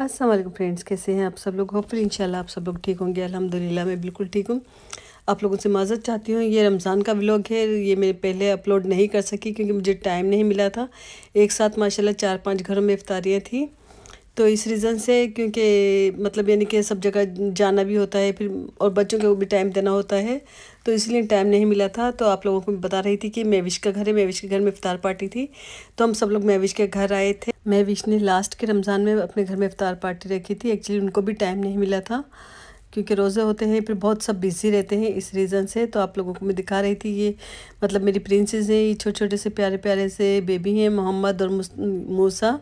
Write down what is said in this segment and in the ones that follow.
अस्सलाम वालेकुम फ्रेंड्स कैसे हैं आप सब लोग हो फिर इंशाल्लाह आप सब लोग ठीक होंगे अल्हम्दुलिल्लाह मैं बिल्कुल ठीक हूँ आप लोगों से माजत चाहती हूँ ये रमज़ान का व्लॉग है ये मैं पहले अपलोड नहीं कर सकी क्योंकि मुझे टाइम नहीं मिला था एक साथ माशाल्लाह चार पांच घरों में इफ्तारियाँ थी तो इस रीज़न से क्योंकि मतलब यानी कि सब जगह जाना भी होता है फिर और बच्चों को भी टाइम देना होता है तो इसलिए टाइम नहीं मिला था तो आप लोगों को बता रही थी कि मेविश का घर है मेविश के घर में इफ्तार पार्टी थी तो हम सब लोग मेविश के घर आए थे मैं विश ने लास्ट के रमज़ान में अपने घर में अफ्तार पार्टी रखी थी एक्चुअली उनको भी टाइम नहीं मिला था क्योंकि रोज़े होते हैं फिर बहुत सब बिज़ी रहते हैं इस रीज़न से तो आप लोगों को मैं दिखा रही थी ये मतलब मेरी प्रिंसेस हैं ये छोटे छोटे से प्यारे प्यारे से बेबी हैं मोहम्मद और मूसा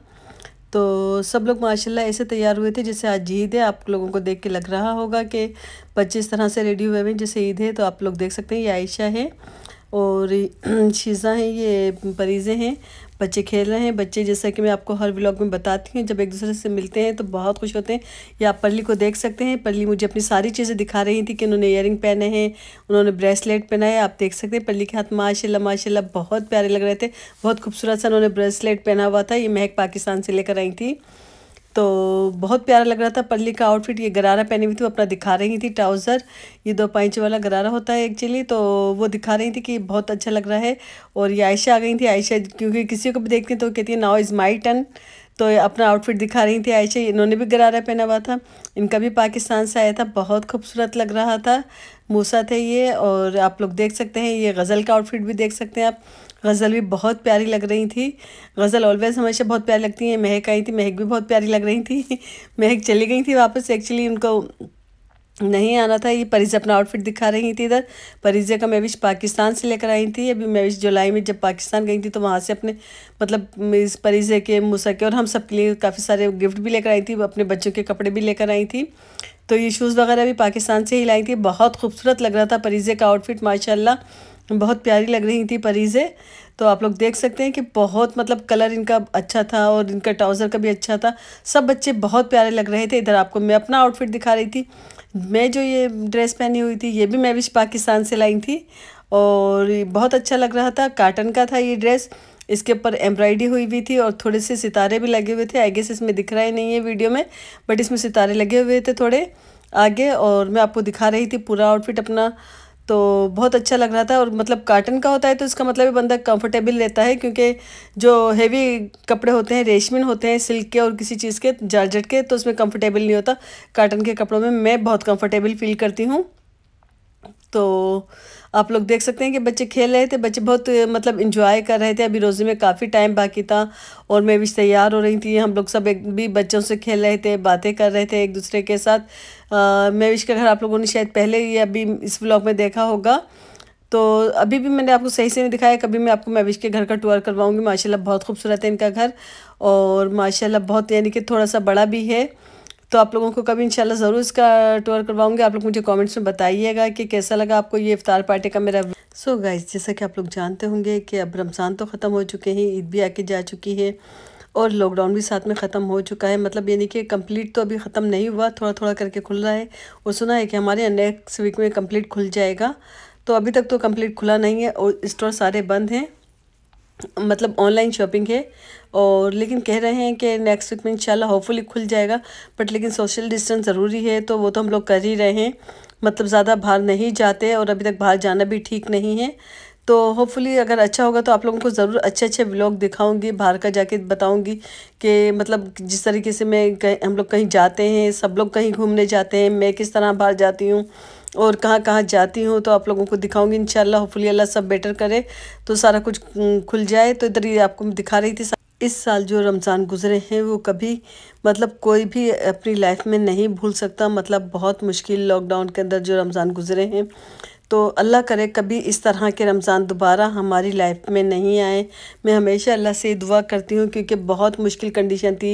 तो सब लोग माशाल्लाह ऐसे तैयार हुए थे जैसे आज ईद है आप लोगों को देख के लग रहा होगा कि बच्चे इस तरह से रेडी हुए हैं जैसे ईद है तो आप लोग देख सकते हैं ये आयशा है और शीज़ा हैं ये परीज़ें हैं बच्चे खेल रहे हैं बच्चे जैसा कि मैं आपको हर व्लॉग में बताती हूँ जब एक दूसरे से मिलते हैं तो बहुत खुश होते हैं या आप पल्ली को देख सकते हैं पल्ली मुझे अपनी सारी चीज़ें दिखा रही थी कि उन्होंने ईयरिंग पहने हैं उन्होंने ब्रेसलेट पहना है आप देख सकते हैं पल्ली के हाथ माशा माशा बहुत प्यारे लग रहे थे बहुत खूबसूरत सा उन्होंने ब्रेसलेट पहना हुआ था ये महक पाकिस्तान से लेकर आई थी तो बहुत प्यारा लग रहा था पल्ली का आउटफिट ये गरारा पहनी हुई थी अपना दिखा रही थी ट्राउज़र ये दो पाइच वाला गरारा होता है एक्चुअली तो वो दिखा रही थी कि बहुत अच्छा लग रहा है और ये आयशा आ गई थी आयशा क्योंकि किसी को भी देखती तो कहती है नाउ इज़ माई टर्न तो अपना आउटफिट दिखा रही थी आयशा इन्होंने भी गरारा पहना हुआ था इनका भी पाकिस्तान से आया था बहुत खूबसूरत लग रहा था मूसा थे ये और आप लोग देख सकते हैं ये गज़ल का आउटफिट भी देख सकते हैं आप गज़ल भी बहुत प्यारी लग रही थी गज़ल ऑलवेज़ हमेशा बहुत प्यारी लगती है महक आई थी महक भी बहुत प्यारी लग रही थी महक चली गई थी वापस एक्चुअली उनको नहीं आना था ये परीजा अपना आउटफिट दिखा रही थी इधर परीजा का मेविश पाकिस्तान से लेकर आई थी अभी मेविश जुलाई में जब पाकिस्तान गई थी तो वहाँ से अपने मतलब इस परीजे के मुसके और हम सब के लिए काफ़ी सारे गिफ्ट भी लेकर आई थी अपने बच्चों के कपड़े भी लेकर आई थी तो ये शूज़ वगैरह भी पाकिस्तान से ही लाई थी बहुत खूबसूरत लग रहा था परीजे का आउटफिट माशाला बहुत प्यारी लग रही थी परीजें तो आप लोग देख सकते हैं कि बहुत मतलब कलर इनका अच्छा था और इनका ट्राउज़र का भी अच्छा था सब बच्चे बहुत प्यारे लग रहे थे इधर आपको मैं अपना आउटफिट दिखा रही थी मैं जो ये ड्रेस पहनी हुई थी ये भी मैं विश पाकिस्तान से लाई थी और बहुत अच्छा लग रहा था काटन का था ये ड्रेस इसके ऊपर एम्ब्रॉयडरी हुई हुई थी और थोड़े से सितारे भी लगे हुए थे आई गेस इसमें दिख रहा ही नहीं है वीडियो में बट इसमें सितारे लगे हुए थे थोड़े आगे और मैं आपको दिखा रही थी पूरा आउटफिट अपना तो बहुत अच्छा लग रहा था और मतलब काटन का होता है तो इसका मतलब बंदा कंफर्टेबल रहता है क्योंकि जो हैवी कपड़े होते हैं रेशमिन होते हैं सिल्क के और किसी चीज़ के जार्जट के तो उसमें कंफर्टेबल नहीं होता काटन के कपड़ों में मैं बहुत कंफर्टेबल फील करती हूँ तो आप लोग देख सकते हैं कि बच्चे खेल रहे थे बच्चे बहुत मतलब इंजॉय कर रहे थे अभी रोज़े में काफ़ी टाइम बाकी था और मैं भी तैयार हो रही थी हम लोग सब एक भी बच्चों से खेल रहे थे बातें कर रहे थे एक दूसरे के साथ विश का घर आप लोगों ने शायद पहले ही अभी इस ब्लॉग में देखा होगा तो अभी भी मैंने आपको सही से नहीं दिखाया कभी मैं आपको मैविश के घर का टूर करवाऊँगी माशाल्लाह बहुत खूबसूरत है इनका घर और माशाल्लाह बहुत यानी कि थोड़ा सा बड़ा भी है तो आप लोगों को कभी इंशाल्लाह ज़रूर इसका टूर करवाऊंगी आप लोग मुझे कमेंट्स में बताइएगा कि कैसा लगा आपको ये इफ्तार पार्टी का मेरा सो so गाइस जैसा कि आप लोग जानते होंगे कि अब रमज़ान तो ख़त्म हो चुके हैं ईद भी आके जा चुकी है और लॉकडाउन भी साथ में ख़त्म हो चुका है मतलब यानी कि कंप्लीट तो अभी ख़त्म नहीं हुआ थोड़ा थोड़ा करके खुल रहा है और सुना है कि हमारे नेक्स्ट वीक में कंप्लीट खुल जाएगा तो अभी तक तो कंप्लीट खुला नहीं है और स्टोर सारे बंद हैं मतलब ऑनलाइन शॉपिंग है और लेकिन कह रहे हैं कि नेक्स्ट वीक में इंशाल्लाह होपफुली खुल जाएगा बट लेकिन सोशल डिस्टेंस ज़रूरी है तो वो तो हम लोग कर ही रहे हैं मतलब ज़्यादा बाहर नहीं जाते और अभी तक बाहर जाना भी ठीक नहीं है तो होपफुली अगर अच्छा होगा तो आप लोगों को ज़रूर अच्छे अच्छे ब्लॉग दिखाऊंगी बाहर का जाके बताऊँगी कि मतलब जिस तरीके से मैं हम लोग कहीं जाते हैं सब लोग कहीं घूमने जाते हैं मैं किस तरह बाहर जाती हूँ और कहाँ कहाँ जाती हूँ तो आप लोगों को दिखाऊंगी इन होपफुली अल्लाह सब बेटर करे तो सारा कुछ खुल जाए तो इधर ये आपको दिखा रही थी इस साल जो रमज़ान गुजरे हैं वो कभी मतलब कोई भी अपनी लाइफ में नहीं भूल सकता मतलब बहुत मुश्किल लॉकडाउन के अंदर जो रमज़ान गुजरे हैं तो अल्लाह करे कभी इस तरह के रमज़ान दोबारा हमारी लाइफ में नहीं आए मैं हमेशा अल्लाह से दुआ करती हूँ क्योंकि बहुत मुश्किल कंडीशन थी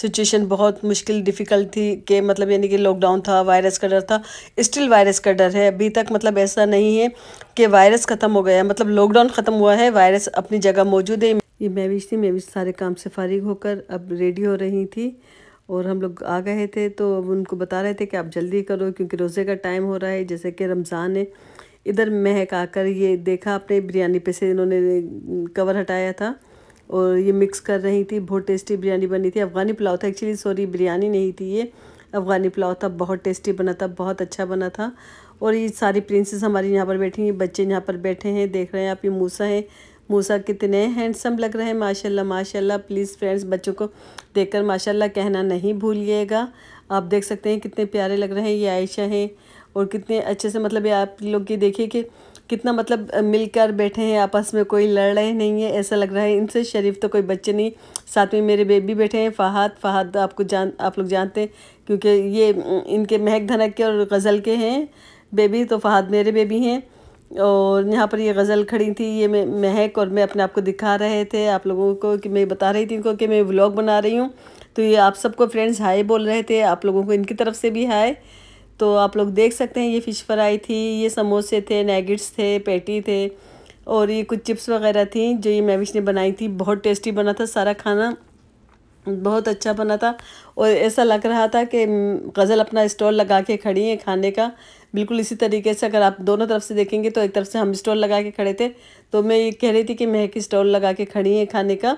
सिचुएशन बहुत मुश्किल डिफ़िकल्ट थी कि मतलब यानी कि लॉकडाउन था वायरस का डर था स्टिल वायरस का डर है अभी तक मतलब ऐसा नहीं है कि वायरस ख़त्म हो गया मतलब लॉकडाउन ख़त्म हुआ है वायरस अपनी जगह मौजूद है ये भी थी भी सारे काम से फारिग होकर अब रेडी हो रही थी और हम लोग आ गए थे तो उनको बता रहे थे कि आप जल्दी करो क्योंकि रोज़े का टाइम हो रहा है जैसे कि रमज़ान है इधर महक आकर ये देखा अपने बिरयानी पे से इन्होंने कवर हटाया था और ये मिक्स कर रही थी बहुत टेस्टी बिरयानी बनी थी अफ़गानी पुलाव था एक्चुअली सॉरी बिरयानी नहीं थी ये अफ़गानी पुलाव था बहुत टेस्टी बना था बहुत अच्छा बना था और ये सारी प्रिंसेस हमारी यहाँ पर बैठी हैं बच्चे यहाँ पर बैठे हैं देख रहे हैं आप ये मूसा हैं मूसा कितने हैंडसम लग रहे हैं माशाल्लाह माशाल्लाह प्लीज़ फ्रेंड्स बच्चों को देखकर माशाल्लाह कहना नहीं भूलिएगा आप देख सकते हैं कितने प्यारे लग रहे हैं ये आयशा हैं और कितने अच्छे से मतलब ये आप लोग ये देखिए कि कितना मतलब मिलकर बैठे हैं आपस में कोई लड़ रहे नहीं है ऐसा लग रहा है इनसे शरीफ तो कोई बच्चे नहीं साथ में मेरे बेबी बैठे हैं फ़हाद फ़हाद तो आपको जान आप लोग जानते हैं क्योंकि ये इनके महक धनक के और गज़ल के हैं बेबी तो फ़हाद मेरे बेबी हैं और यहाँ पर ये गज़ल खड़ी थी ये मैं महक और मैं अपने आप को दिखा रहे थे आप लोगों को कि मैं बता रही थी इनको कि मैं व्लॉग बना रही हूँ तो ये आप सबको फ्रेंड्स हाय बोल रहे थे आप लोगों को इनकी तरफ से भी हाय तो आप लोग देख सकते हैं ये फ़िश फ्राई थी ये समोसे थे नैगेट्स थे पेटी थे और ये कुछ चिप्स वगैरह थी जो ये मैविश ने बनाई थी बहुत टेस्टी बना था सारा खाना बहुत अच्छा बना था और ऐसा लग रहा था कि हम्म, गज़ल अपना स्टॉल लगा के खड़ी है खाने का बिल्कुल इसी तरीके से अगर आप दोनों तरफ से देखेंगे तो एक तरफ से हम स्टॉल लगा के खड़े थे तो मैं ये कह रही थी कि महक स्टॉल लगा के खड़ी हैं खाने का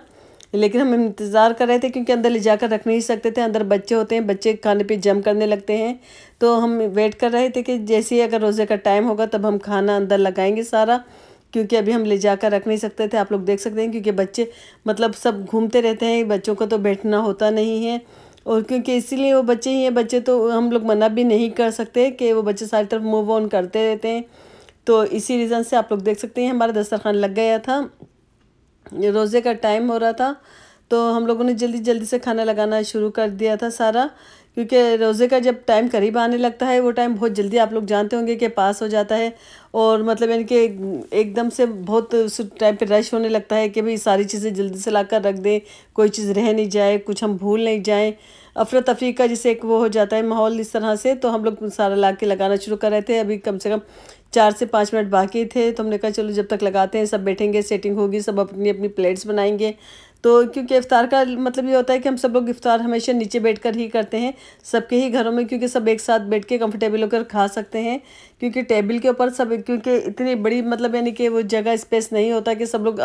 लेकिन हम इंतज़ार कर रहे थे क्योंकि अंदर ले जाकर रख नहीं सकते थे अंदर बच्चे होते हैं बच्चे खाने पे जम करने लगते हैं तो हम वेट कर रहे थे कि जैसे ही अगर रोज़े का टाइम होगा तब हम खाना अंदर लगाएंगे सारा क्योंकि अभी हम ले जाकर रख नहीं सकते थे आप लोग देख सकते हैं क्योंकि बच्चे मतलब सब घूमते रहते हैं बच्चों को तो बैठना होता नहीं है और क्योंकि इसीलिए वो बच्चे ही हैं बच्चे तो हम लोग मना भी नहीं कर सकते कि वो बच्चे सारी तरफ मूव ऑन करते रहते हैं तो इसी रीज़न से आप लोग देख सकते हैं हमारा दस्तरखान लग गया था रोज़े का टाइम हो रहा था तो हम लोगों ने जल्दी जल्दी से खाना लगाना शुरू कर दिया था सारा क्योंकि रोज़े का जब टाइम करीब आने लगता है वो टाइम बहुत जल्दी आप लोग जानते होंगे कि पास हो जाता है और मतलब यानी कि एकदम से बहुत उस टाइम पे रश होने लगता है कि भाई सारी चीज़ें जल्दी से ला कर रख दें कोई चीज़ रह नहीं जाए कुछ हम भूल नहीं जाएँ अफरा तफरी का जैसे एक वो हो जाता है माहौल इस तरह से तो हम लोग सारा ला के लगाना शुरू कर रहे थे अभी कम से कम चार से पाँच मिनट बाकी थे तो हमने कहा चलो जब तक लगाते हैं सब बैठेंगे सेटिंग होगी सब अपनी अपनी प्लेट्स बनाएंगे तो क्योंकि इफ़ार का मतलब ये होता है कि हम सब लोग इफ़ार हमेशा नीचे बैठ कर ही करते हैं सबके ही घरों में क्योंकि सब एक साथ बैठ के कंफर्टेबल होकर खा सकते हैं क्योंकि टेबल के ऊपर सब क्योंकि इतनी बड़ी मतलब यानी कि वो जगह स्पेस नहीं होता कि सब लोग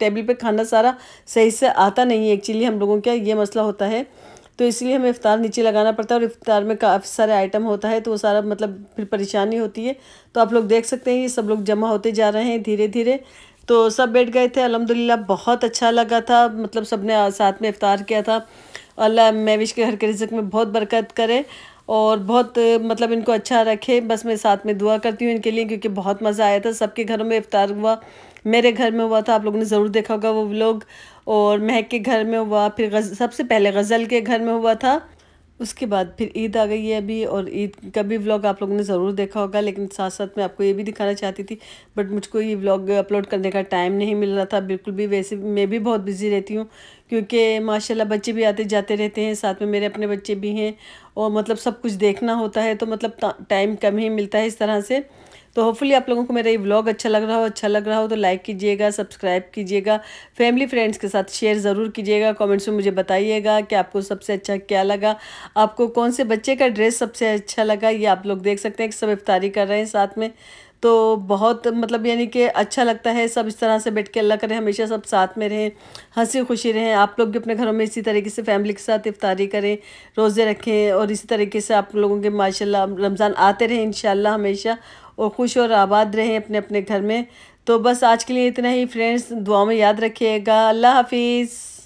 टेबल पे खाना सारा सही से आता नहीं है एक्चुअली हम लोगों का ये मसला होता है तो इसलिए हमें इफ़ार नीचे लगाना पड़ता है और इफ़ार में काफ़ी सारे आइटम होता है तो वो सारा मतलब फिर परेशानी होती है तो आप लोग देख सकते हैं ये सब लोग जमा होते जा रहे हैं धीरे धीरे तो सब बैठ गए थे अलहमदिल्ला बहुत अच्छा लगा था मतलब सब ने साथ में इफ़ार किया था अल्लाह मैविश के हर के रिजक में बहुत बरकत करे और बहुत मतलब इनको अच्छा रखे बस मैं साथ में दुआ करती हूँ इनके लिए क्योंकि बहुत मज़ा आया था सबके घरों में इफ्तार हुआ मेरे घर में हुआ था आप लोगों ने ज़रूर देखा होगा वो लोग और महक के घर में हुआ फिर सबसे पहले गज़ल के घर में हुआ था उसके बाद फिर ईद आ गई है अभी और ईद का भी व्लॉग आप लोगों ने ज़रूर देखा होगा लेकिन साथ साथ मैं आपको ये भी दिखाना चाहती थी बट मुझको ये व्लॉग अपलोड करने का टाइम नहीं मिल रहा था बिल्कुल भी वैसे मैं भी बहुत बिजी रहती हूँ क्योंकि माशाल्लाह बच्चे भी आते जाते रहते हैं साथ में मेरे अपने बच्चे भी हैं और मतलब सब कुछ देखना होता है तो मतलब टाइम कम ही मिलता है इस तरह से तो होपफुली आप लोगों को मेरा ये व्लॉग अच्छा लग रहा हो अच्छा लग रहा हो तो लाइक कीजिएगा सब्सक्राइब कीजिएगा फैमिली फ्रेंड्स के साथ शेयर ज़रूर कीजिएगा कमेंट्स में मुझे बताइएगा कि आपको सबसे अच्छा क्या लगा आपको कौन से बच्चे का ड्रेस सबसे अच्छा लगा ये आप लोग देख सकते हैं कि सब इफ्तारी कर रहे हैं साथ में तो बहुत मतलब यानी कि अच्छा लगता है सब इस तरह से बैठ के अल्लाह करें हमेशा सब साथ में रहें हंसी खुशी रहें आप लोग भी अपने घरों में इसी तरीके से फैमिली के साथ इफ्तारी करें रोज़े रखें और इसी तरीके से आप लोगों के माशाल्लाह रमज़ान आते रहें इन हमेशा और खुश और आबाद रहें अपने अपने घर में तो बस आज के लिए इतना ही फ्रेंड्स दुआ में याद रखिएगा अल्लाह हाफिज़